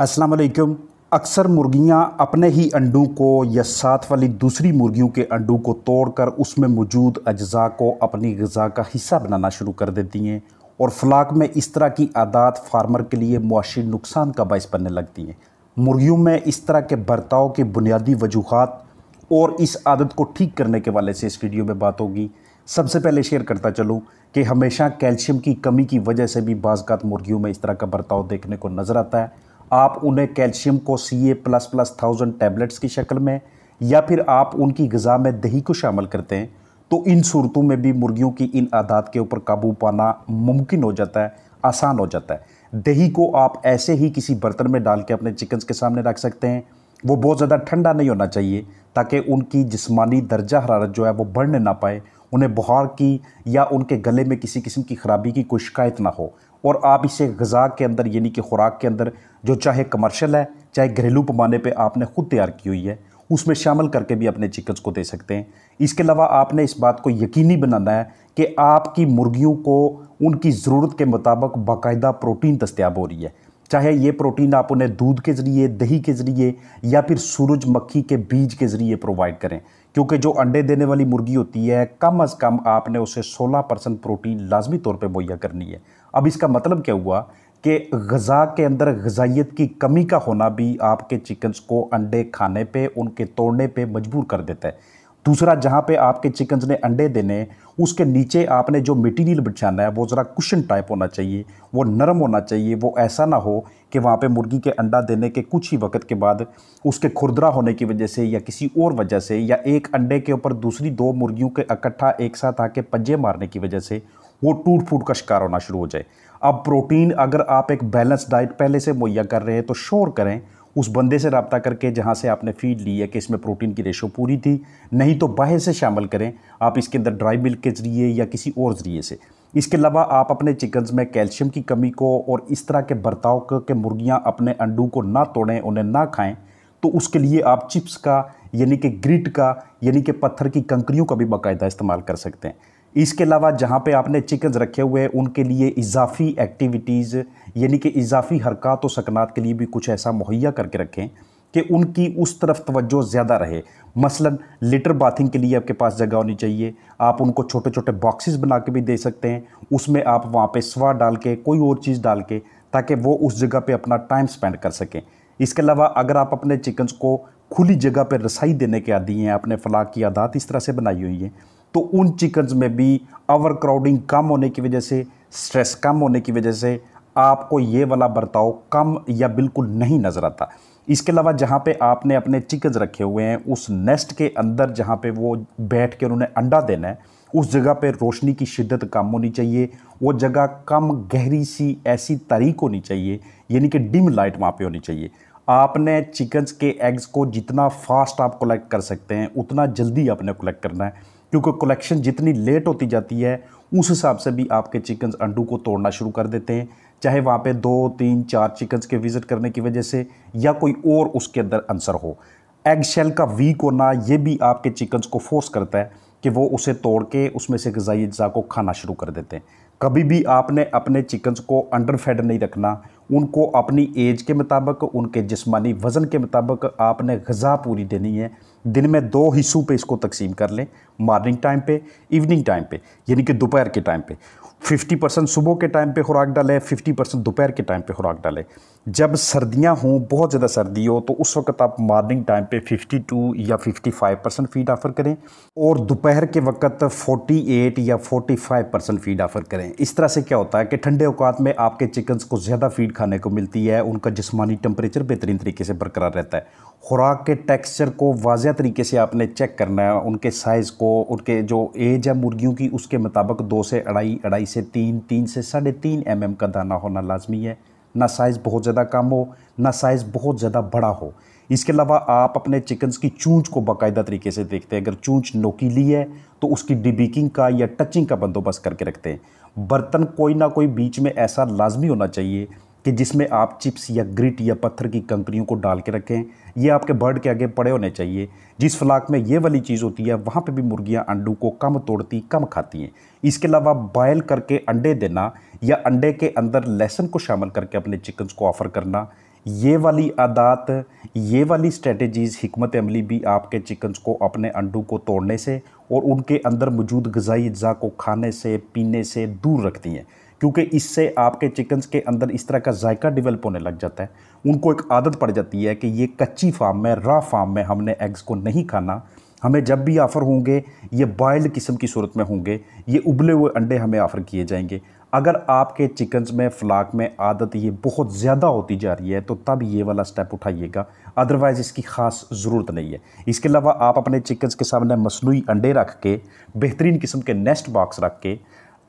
अस्सलाम वालेकुम अक्सर मुर्गियां अपने ही अंडों को या साथ वाली दूसरी मुर्गियों के अंडों को तोड़कर उसमें मौजूद अज्जा को अपनी गज़ा का हिस्सा बनाना शुरू कर देती हैं और फ्लाक में इस तरह की आदत फार्मर के लिए मुआशी नुकसान का बायस बनने लगती हैं मुर्गियों में इस तरह के बर्ताव के बुनियादी वजूहत और इस आदत को ठीक करने के वाले से इस वीडियो में बात होगी सबसे पहले शेयर करता चलूँ कि हमेशा कैल्शियम की कमी की वजह से भी बाज़त मुर्गियों में इस तरह का बर्ताव देखने को नज़र आता है आप उन्हें कैल्शियम को C A plus plus thousand tablets की शक्ल में या फिर आप उनकी गज़ा में दही को शामिल करते हैं तो इन सूरतों में भी मुर्गियों की इन आदात के ऊपर काबू पाना मुमकिन हो जाता है आसान हो जाता है दही को आप ऐसे ही किसी बर्तन में डाल के अपने चिकन्स के सामने रख सकते हैं वो बहुत ज़्यादा ठंडा नहीं होना चाहिए ताकि उनकी जिस्मानी दर्जा हरारत जो है वो बढ़ने ना पाए उन्हें बुखार की या उनके गले में किसी किस्म की खराबी की कोई शिकायत ना हो और आप इसे गज़ा के अंदर यानी कि खुराक के अंदर जो चाहे कमर्शल है चाहे घरेलू पैमाने पे आपने ख़ुद तैयार की हुई है उसमें शामिल करके भी अपने चिकन्स को दे सकते हैं इसके अलावा आपने इस बात को यकीनी बनाना है कि आपकी मुर्गियों को उनकी ज़रूरत के मुताबिक बाकायदा प्रोटीन दस्तियाब हो रही है चाहे ये प्रोटीन आप उन्हें दूध के ज़रिए दही के ज़रिए या फिर सूरज मक्खी के बीज के ज़रिए प्रोवाइड करें क्योंकि जो अंडे देने वाली मुर्गी होती है कम अज़ कम आपने उसे 16 परसेंट प्रोटीन लाजमी तौर पे मुहैया करनी है अब इसका मतलब क्या हुआ कि गज़ा के अंदर गजाइत की कमी का होना भी आपके चिकन्स को अंडे खाने पे उनके तोड़ने पे मजबूर कर देता है दूसरा जहाँ पे आपके चिकन्स ने अंडे देने उसके नीचे आपने जो मटेरियल बिछाना है वो ज़रा कुशन टाइप होना चाहिए वो नरम होना चाहिए वो ऐसा ना हो कि वहाँ पे मुर्गी के अंडा देने के कुछ ही वक्त के बाद उसके खुरदरा होने की वजह से या किसी और वजह से या एक अंडे के ऊपर दूसरी दो मुर्गियों के इकट्ठा एक साथ आके पंजे मारने की वजह से वो टूट फूट का शिकार होना शुरू हो जाए अब प्रोटीन अगर आप एक बैलेंस डाइट पहले से मुहैया कर रहे हैं तो शोर करें उस बंदे से रबता करके जहाँ से आपने फीड ली है कि इसमें प्रोटीन की रेशो पूरी थी नहीं तो बाहर से शामिल करें आप इसके अंदर ड्राई मिल्क के ज़रिए या किसी और ज़रिए से इसके अलावा आप अपने चिकन्स में कैल्शियम की कमी को और इस तरह के बर्ताव के मुर्गियाँ अपने अंडों को ना तोड़ें उन्हें ना खाएँ तो उसके लिए आप चिप्स का यानी कि ग्रिट का यानी कि पत्थर की कंकरियों का भी बाकायदा इस्तेमाल कर सकते हैं इसके अलावा जहाँ पे आपने चिकन्स रखे हुए हैं उनके लिए इजाफी एक्टिविटीज़ यानी कि इजाफी हरकत व सकनात के लिए भी कुछ ऐसा मुहैया करके रखें कि उनकी उस तरफ तवज्जो ज़्यादा रहे मसलन लिटर बाथिंग के लिए आपके पास जगह होनी चाहिए आप उनको छोटे छोटे बॉक्सेस बना के भी दे सकते हैं उसमें आप वहाँ पे स्वा डाल के कोई और चीज़ डाल के ताकि वो उस जगह पे अपना टाइम स्पेंड कर सकें इसके अलावा अगर आप अपने चिकन्स को खुली जगह पर रसाई देने के आदि हैं आपने फलाक की आदात इस तरह से बनाई हुई है तो उन चिकन्स में भी ओवर क्राउडिंग कम होने की वजह से स्ट्रेस कम होने की वजह से आपको ये वाला बर्ताव कम या बिल्कुल नहीं नज़र आता इसके अलावा जहाँ पे आपने अपने चिकन्स रखे हुए हैं उस नेस्ट के अंदर जहाँ पे वो बैठ के उन्होंने अंडा देना है उस जगह पे रोशनी की शिद्दत कम होनी चाहिए वो जगह कम गहरी सी ऐसी तारीख होनी चाहिए यानी कि डिम लाइट वहाँ पे होनी चाहिए आपने चिकन्स के एग्स को जितना फास्ट आप कलेक्ट कर सकते हैं उतना जल्दी आपने कलेक्ट करना है क्योंकि कलेक्शन जितनी लेट होती जाती है उस हिसाब से भी आपके चिकन्स अंडू को तोड़ना शुरू कर देते हैं चाहे वहाँ पे दो तीन चार चिकन्स के विज़िट करने की वजह से या कोई और उसके अंदर आंसर हो एग शेल का वीक होना ये भी आपके चिकन्स को फोर्स करता है कि वो उसे तोड़ के उसमें से गज़ाई अज्जा को खाना शुरू कर देते हैं कभी भी आपने अपने चिकन्स को अंडर फेड नहीं रखना उनको अपनी एज के मुताबिक उनके जिस्मानी वज़न के मुताबिक आपने गज़ा पूरी देनी है दिन में दो हिस्सों पे इसको तकसीम कर लें मॉर्निंग टाइम पे इवनिंग टाइम पे यानी कि दोपहर के टाइम पे 50 परसेंट सुबह के टाइम पे खुराक डालें 50 परसेंट दोपहर के टाइम पे खुराक डालें जब सर्दियां हों बहुत ज़्यादा सर्दी हो तो उस वक्त आप मॉर्निंग टाइम पे 52 या 55 परसेंट फीड ऑफ़र करें और दोपहर के वक्त 48 या 45 परसेंट फीड ऑफ़र करें इस तरह से क्या होता है कि ठंडे अवकात में आपके चिकन्स को ज़्यादा फीड खाने को मिलती है उनका जिसमानी टम्परेचर बेहतरीन तरीके से बरकरार रहता है खुराक के टेक्सचर को वाजह तरीके से आपने चेक करना है उनके साइज़ को उनके जो एज है मुर्गियों की उसके मुताबिक दो से अढ़ाई अढ़ाई से तीन तीन से साढ़े तीन एम mm का दाना होना लाजमी है ना साइज़ बहुत ज़्यादा कम हो ना साइज़ बहुत ज़्यादा बड़ा हो इसके अलावा आप अपने चिकन्स की चूँच को बाकायदा तरीके से देखते हैं अगर चूँच नोकीली है तो उसकी डिबिकिंग का या टचिंग का बंदोबस्त करके रखते हैं बर्तन कोई ना कोई बीच में ऐसा लाजमी होना चाहिए कि जिसमें आप चिप्स या ग्रिट या पत्थर की कंकरियों को डाल के रखें ये आपके बर्ड के आगे पड़े होने चाहिए जिस फ्लाक में ये वाली चीज़ होती है वहाँ पे भी मुर्गियाँ अंडों को कम तोड़ती कम खाती हैं इसके अलावा बॉयल करके अंडे देना या अंडे के अंदर लहसुन को शामिल करके अपने चिकन्स को ऑफ़र करना ये वाली आदात ये वाली स्ट्रेटजीज़ हमत अमली भी आपके चिकन्स को अपने अंडों को तोड़ने से और उनके अंदर मौजूद गज़ाई अज्जा को खाने से पीने से दूर रखती हैं क्योंकि इससे आपके चिकन्स के अंदर इस तरह का जायका डेवलप होने लग जाता है उनको एक आदत पड़ जाती है कि ये कच्ची फार्म में रा फार्म में हमने एग्स को नहीं खाना हमें जब भी ऑफ़र होंगे ये बॉयल्ड किस्म की सूरत में होंगे ये उबले हुए अंडे हमें ऑफ़र किए जाएंगे अगर आपके चिकन्स में फ्लाक में आदत ये बहुत ज़्यादा होती जा रही है तो तब ये वाला स्टेप उठाइएगा अदरवाइज़ इसकी ख़ास ज़रूरत नहीं है इसके अलावा आप अपने चिकन्स के सामने मसनू अंडे रख के बेहतरीन किस्म के नेस्ट बॉक्स रख के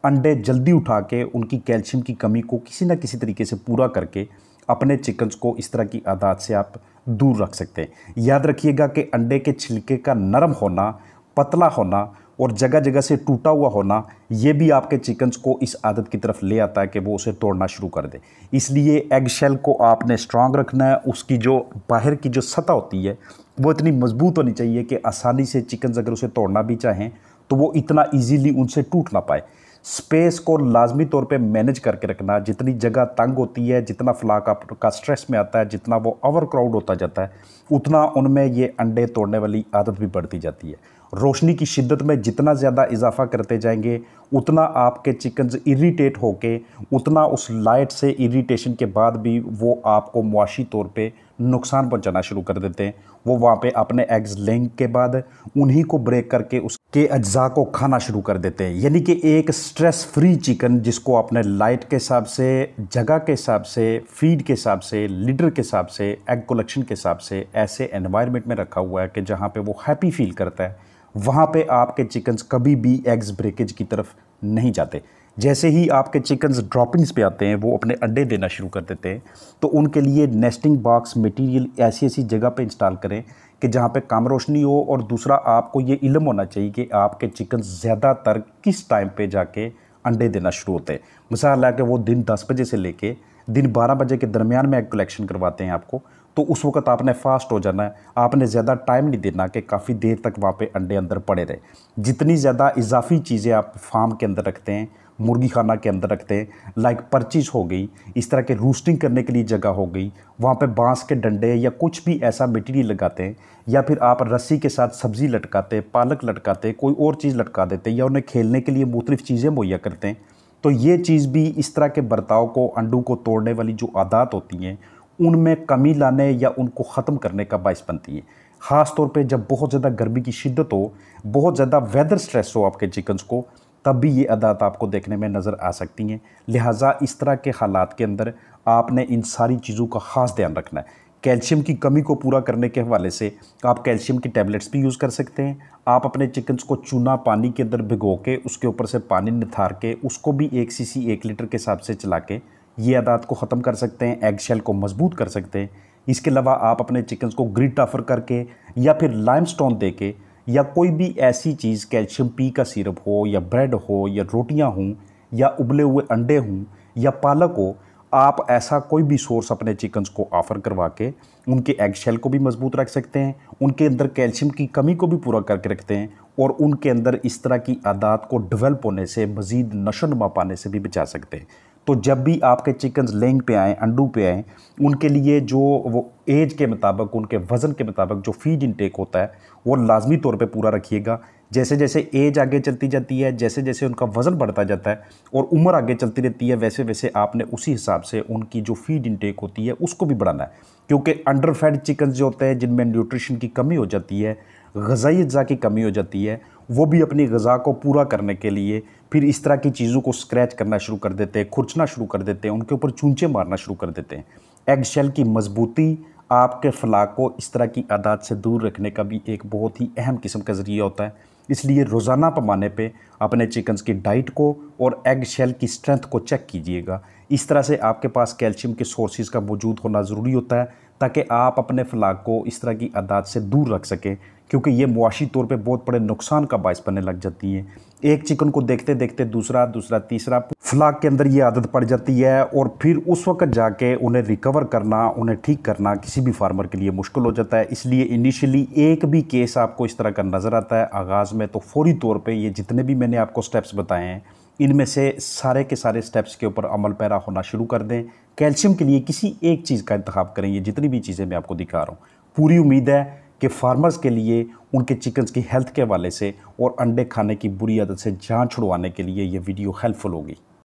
अंडे जल्दी उठा के उनकी कैल्शियम की कमी को किसी ना किसी तरीके से पूरा करके अपने चिकन्स को इस तरह की आदत से आप दूर रख सकते हैं याद रखिएगा कि अंडे के छिलके का नरम होना पतला होना और जगह जगह से टूटा हुआ होना ये भी आपके चिकन्स को इस आदत की तरफ ले आता है कि वो उसे तोड़ना शुरू कर दे इसलिए एग शेल को आपने स्ट्रांग रखना है उसकी जो बाहर की जो सतह होती है वो इतनी मजबूत होनी चाहिए कि आसानी से चिकन्स अगर उसे तोड़ना भी चाहें तो वो इतना ईजीली उनसे टूट ना पाए स्पेस को लाजमी तौर पे मैनेज करके रखना जितनी जगह तंग होती है जितना फ्लाक आपका स्ट्रेस में आता है जितना वो ओवर क्राउड होता जाता है उतना उनमें ये अंडे तोड़ने वाली आदत भी बढ़ती जाती है रोशनी की शिद्दत में जितना ज़्यादा इजाफा करते जाएंगे उतना आपके चिकन्स इरीटेट होके उतना उस लाइट से इरीटेशन के बाद भी वो आपको मुआशी तौर पर नुकसान पहुंचाना शुरू कर देते हैं वो वहाँ पे अपने एग्स लेंग के बाद उन्हीं को ब्रेक करके उसके अज्जा को खाना शुरू कर देते हैं यानी कि एक स्ट्रेस फ्री चिकन जिसको आपने लाइट के हिसाब से जगह के हिसाब से फीड के हिसाब से लीटर के हिसाब से एग कलेक्शन के हिसाब से ऐसे एनवायरमेंट में रखा हुआ है कि जहाँ पर वो हैप्पी फील करता है वहाँ पर आपके चिकन्स कभी भी एग्स ब्रेकेज की तरफ नहीं जाते जैसे ही आपके चिकन्स ड्रॉपिंग्स पे आते हैं वो अपने अंडे देना शुरू कर देते हैं तो उनके लिए नेस्टिंग बॉक्स मटेरियल ऐसी ऐसी जगह पे इंस्टॉल करें कि जहाँ पे काम रोशनी हो और दूसरा आपको ये इलम होना चाहिए कि आपके चिकन ज़्यादातर किस टाइम पर जाके अंडे देना शुरू होते हैं मिसाल ला वो दिन दस बजे से ले दिन बारह बजे के दरमियान में एक कलेक्शन करवाते हैं आपको तो उस वक्त आपने फास्ट हो जाना है आपने ज़्यादा टाइम नहीं देना कि काफ़ी देर तक वहाँ पे अंडे अंदर पड़े रहे जितनी ज़्यादा इजाफी चीज़ें आप फार्म के अंदर रखते हैं मुर्गी खाना के अंदर रखते हैं लाइक परचीज हो गई इस तरह के रूस्टिंग करने के लिए जगह हो गई वहाँ पे बांस के डंडे या कुछ भी ऐसा मिट्टी लगाते हैं या फिर आप रस्सी के साथ सब्ज़ी लटकाते पालक लटकाते कोई और चीज़ लटका देते या उन्हें खेलने के लिए मुख्तलिफ चीज़ें मुहैया करते हैं तो ये चीज़ भी इस तरह के बर्ताव को अंडों को तोड़ने वाली जो आदात होती हैं उनमें कमी लाने या उनको ख़त्म करने का बायस बनती है ख़ास तौर पे जब बहुत ज़्यादा गर्मी की शिद्दत हो बहुत ज़्यादा वेदर स्ट्रेस हो आपके चिकन्स को तब भी ये अदात आपको देखने में नज़र आ सकती हैं लिहाजा इस तरह के हालात के अंदर आपने इन सारी चीज़ों का ख़ास ध्यान रखना है कैल्शियम की कमी को पूरा करने के हवाले से आप कैल्शियम की टैबलेट्स भी यूज़ कर सकते हैं आप अपने चिकन्स को चूना पानी के अंदर भिगो के उसके ऊपर से पानी निथार के उसको भी एक सीसी एक लीटर के हिसाब से चला के ये आदात को ख़त्म कर सकते हैं एग शेल को मजबूत कर सकते हैं इसके अलावा आप अपने चिकन्स को ग्रिड ऑफ़र करके या फिर लाइम स्टोन दे के या कोई भी ऐसी चीज़ कैल्शियम पी का सिरप हो या ब्रेड हो या रोटियां हों या उबले हुए अंडे हों या पालक हो आप ऐसा कोई भी सोर्स अपने चिकन्स को ऑफ़र करवा के उनके एग शेल को भी मजबूत रख सकते हैं उनके अंदर कैल्शियम की कमी को भी पूरा करके रखते हैं और उनके अंदर इस तरह की आदात को डेवलप होने से मज़ीद नशो नमा पाने से भी बचा सकते हैं तो जब भी आपके चिकन्स लेंग पे आएँ अंडू पे आएँ उनके लिए जो वो एज के मुताबिक उनके वज़न के मुताबिक जो फीड इनटेक होता है वो लाजमी तौर पे पूरा रखिएगा जैसे जैसे एज आगे चलती जाती है जैसे जैसे उनका वज़न बढ़ता जाता है और उम्र आगे चलती रहती है वैसे वैसे आपने उसी हिसाब से उनकी जो फीड इनटेक होती है उसको भी बढ़ाना है क्योंकि अंडर फैड चिकन जो होते हैं जिनमें न्यूट्रिशन की कमी हो जाती है गज़ाई अज्जा की कमी हो जाती है वो भी अपनी गज़ा को पूरा करने के लिए फिर इस तरह की चीज़ों को स्क्रैच करना शुरू कर देते हैं खुरचना शुरू कर देते हैं उनके ऊपर चूंचे मारना शुरू कर देते हैं एग शेल की मजबूती आपके फलाक को इस तरह की आदात से दूर रखने का भी एक बहुत ही अहम किस्म का ज़रिया होता है इसलिए रोज़ाना पैमाने पे अपने चिकन्स की डाइट को और एग शेल की स्ट्रेंथ को चेक कीजिएगा इस तरह से आपके पास कैल्शियम के सोर्सेज का वजूद होना ज़रूरी होता है ताकि आप अपने फलाक को इस तरह की आदात से दूर रख सकें क्योंकि ये मुआशी तौर पे बहुत बड़े नुकसान का बायस बनने लग जाती हैं एक चिकन को देखते देखते दूसरा दूसरा तीसरा फ्लाक के अंदर ये आदत पड़ जाती है और फिर उस वक्त जाके उन्हें रिकवर करना उन्हें ठीक करना किसी भी फार्मर के लिए मुश्किल हो जाता है इसलिए इनिशियली एक भी केस आपको इस तरह का नज़र आता है आगाज़ में तो फौरी तौर पर ये जितने भी मैंने आपको स्टेप्स बताए हैं इनमें से सारे के सारे स्टेप्स के ऊपर अमल पैरा होना शुरू कर दें कैल्शियम के लिए किसी एक चीज़ का इंतखब करें ये जितनी भी चीज़ें मैं आपको दिखा रहा हूँ पूरी उम्मीद है कि फार्मर्स के लिए उनके चिकन्स की हेल्थ के हवाले से और अंडे खाने की बुरी आदत से जान छुड़वाने के लिए ये वीडियो हेल्पफुल होगी